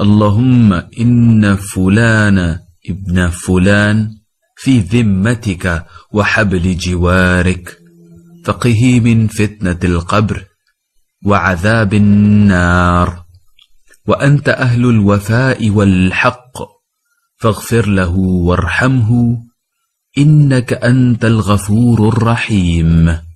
اللهم إن فلان ابن فلان في ذمتك وحبل جوارك فقه من فتنة القبر وعذاب النار وأنت أهل الوفاء والحق فاغفر له وارحمه إنك أنت الغفور الرحيم